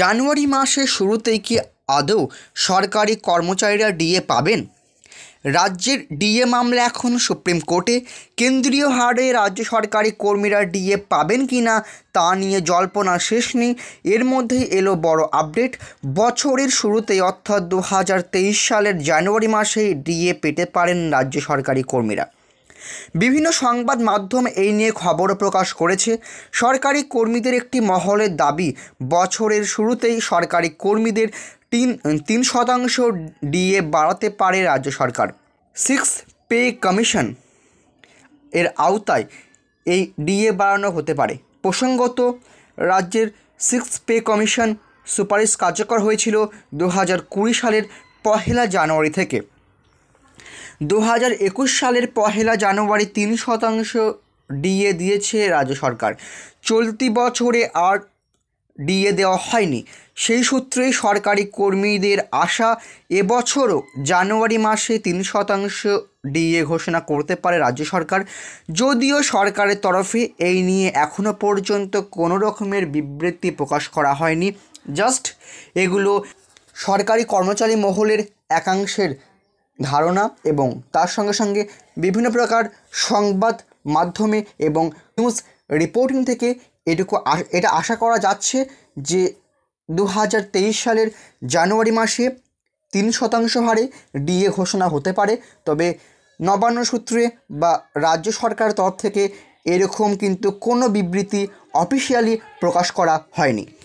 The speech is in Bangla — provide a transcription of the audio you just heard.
জানুয়ারি মাসের শুরুতেই কি আদৌ সরকারি কর্মচারীরা ডিএ পাবেন রাজ্যের ডিএ মামলা এখন সুপ্রিম কোর্টে কেন্দ্রীয় হারে রাজ্য সরকারি কর্মীরা ডিএ পাবেন কি না তা নিয়ে জল্পনা শেষ নেই এর মধ্যেই এলো বড় আপডেট বছরের শুরুতেই অর্থাৎ দু সালের জানুয়ারি মাসেই ডিএ পেতে পারেন রাজ্য সরকারি কর্মীরা বিভিন্ন সংবাদ মাধ্যম এই নিয়ে খবর প্রকাশ করেছে সরকারি কর্মীদের একটি মহলের দাবি বছরের শুরুতেই সরকারি কর্মীদের তিন তিন শতাংশ ডিএ বাড়াতে পারে রাজ্য সরকার সিক্স পে কমিশন এর আওতায় এই ডিএ বাড়ানো হতে পারে প্রসঙ্গত রাজ্যের সিক্স পে কমিশন সুপারিশ কার্যকর হয়েছিল দু সালের পহেলা জানুয়ারি থেকে দু সালের পহেলা জানুয়ারি তিন শতাংশ ডিএ দিয়েছে রাজ্য সরকার চলতি বছরে আর ডিএ দেওয়া হয়নি সেই সূত্রে সরকারি কর্মীদের আশা এবছরও জানুয়ারি মাসে তিন শতাংশ ডিএ ঘোষণা করতে পারে রাজ্য সরকার যদিও সরকারের তরফে এই নিয়ে এখনও পর্যন্ত কোনো রকমের বিবৃতি প্রকাশ করা হয়নি জাস্ট এগুলো সরকারি কর্মচারী মহলের একাংশের ধারণা এবং তার সঙ্গে সঙ্গে বিভিন্ন প্রকার সংবাদ মাধ্যমে এবং নিউজ রিপোর্টিং থেকে এটুকু এটা আশা করা যাচ্ছে যে দু সালের জানুয়ারি মাসে তিন শতাংশ হারে ডিএ ঘোষণা হতে পারে তবে নবান্ন সূত্রে বা রাজ্য সরকার তরফ থেকে এরকম কিন্তু কোনো বিবৃতি অফিসিয়ালি প্রকাশ করা হয়নি